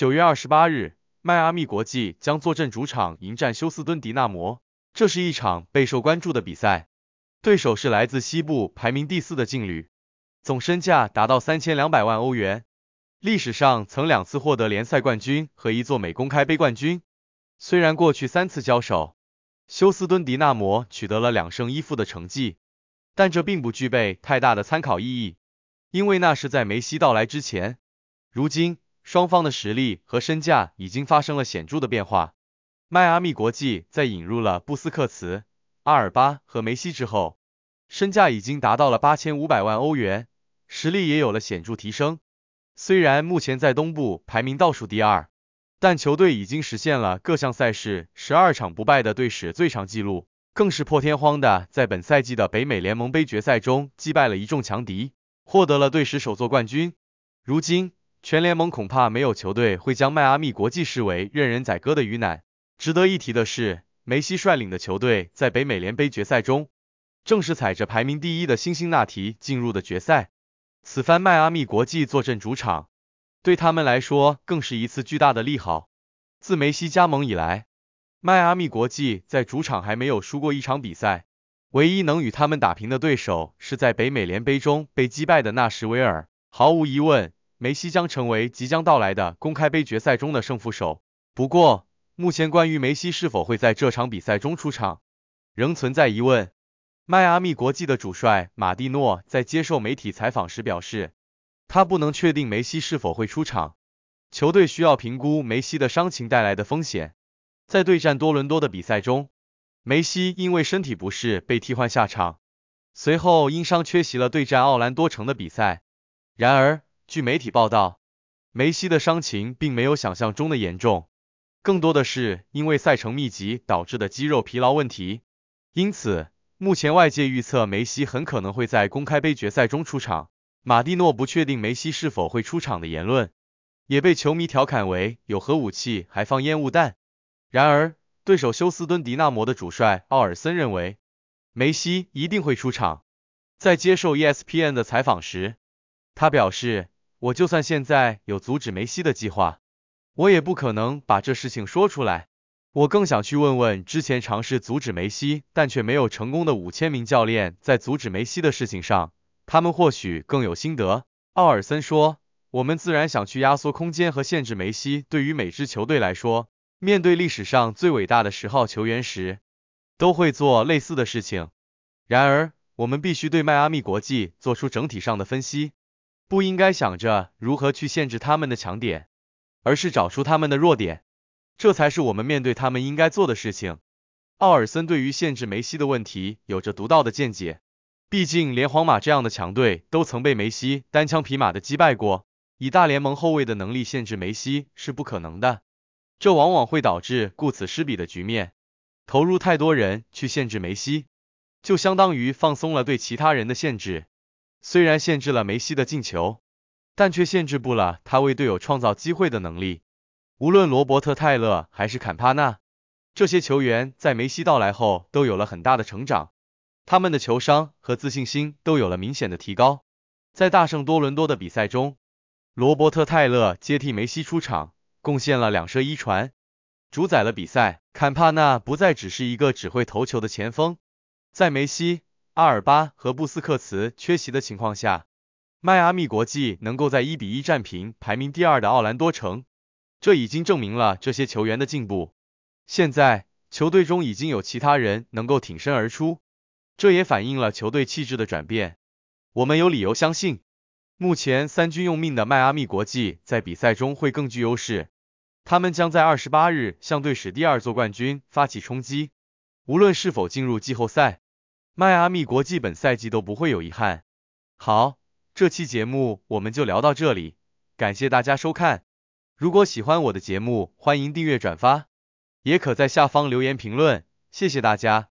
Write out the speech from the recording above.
九月二十八日，迈阿密国际将坐镇主场迎战休斯敦迪纳摩，这是一场备受关注的比赛。对手是来自西部排名第四的劲旅，总身价达到三千两百万欧元，历史上曾两次获得联赛冠军和一座美公开杯冠军。虽然过去三次交手，休斯敦迪纳摩取得了两胜一负的成绩，但这并不具备太大的参考意义，因为那是在梅西到来之前。如今，双方的实力和身价已经发生了显著的变化。迈阿密国际在引入了布斯克茨、阿尔巴和梅西之后，身价已经达到了八千五百万欧元，实力也有了显著提升。虽然目前在东部排名倒数第二，但球队已经实现了各项赛事十二场不败的队史最长纪录，更是破天荒的在本赛季的北美联盟杯决赛中击败了一众强敌，获得了队史首座冠军。如今，全联盟恐怕没有球队会将迈阿密国际视为任人宰割的鱼腩。值得一提的是，梅西率领的球队在北美联杯决赛中，正是踩着排名第一的辛辛那提进入的决赛。此番迈阿密国际坐镇主场，对他们来说更是一次巨大的利好。自梅西加盟以来，迈阿密国际在主场还没有输过一场比赛，唯一能与他们打平的对手是在北美联杯中被击败的纳什维尔。毫无疑问。梅西将成为即将到来的公开杯决赛中的胜负手，不过目前关于梅西是否会在这场比赛中出场仍存在疑问。迈阿密国际的主帅马蒂诺在接受媒体采访时表示，他不能确定梅西是否会出场，球队需要评估梅西的伤情带来的风险。在对战多伦多的比赛中，梅西因为身体不适被替换下场，随后因伤缺席了对战奥兰多城的比赛。然而，据媒体报道，梅西的伤情并没有想象中的严重，更多的是因为赛程密集导致的肌肉疲劳问题。因此，目前外界预测梅西很可能会在公开杯决赛中出场。马蒂诺不确定梅西是否会出场的言论，也被球迷调侃为有核武器还放烟雾弹。然而，对手休斯敦迪纳摩的主帅奥尔森认为梅西一定会出场。在接受 ESPN 的采访时，他表示。我就算现在有阻止梅西的计划，我也不可能把这事情说出来。我更想去问问之前尝试阻止梅西但却没有成功的五千名教练，在阻止梅西的事情上，他们或许更有心得。奥尔森说：“我们自然想去压缩空间和限制梅西。对于每支球队来说，面对历史上最伟大的十号球员时，都会做类似的事情。然而，我们必须对迈阿密国际做出整体上的分析。”不应该想着如何去限制他们的强点，而是找出他们的弱点，这才是我们面对他们应该做的事情。奥尔森对于限制梅西的问题有着独到的见解，毕竟连皇马这样的强队都曾被梅西单枪匹马的击败过，以大联盟后卫的能力限制梅西是不可能的，这往往会导致顾此失彼的局面。投入太多人去限制梅西，就相当于放松了对其他人的限制。虽然限制了梅西的进球，但却限制不了他为队友创造机会的能力。无论罗伯特·泰勒还是坎帕纳，这些球员在梅西到来后都有了很大的成长，他们的球商和自信心都有了明显的提高。在大胜多伦多的比赛中，罗伯特·泰勒接替梅西出场，贡献了两射一传，主宰了比赛。坎帕纳不再只是一个只会投球的前锋，在梅西。阿尔巴和布斯克茨缺席的情况下，迈阿密国际能够在一比一战平排名第二的奥兰多城，这已经证明了这些球员的进步。现在，球队中已经有其他人能够挺身而出，这也反映了球队气质的转变。我们有理由相信，目前三军用命的迈阿密国际在比赛中会更具优势。他们将在二十八日向队史第二座冠军发起冲击，无论是否进入季后赛。迈阿密国际本赛季都不会有遗憾。好，这期节目我们就聊到这里，感谢大家收看。如果喜欢我的节目，欢迎订阅转发，也可在下方留言评论，谢谢大家。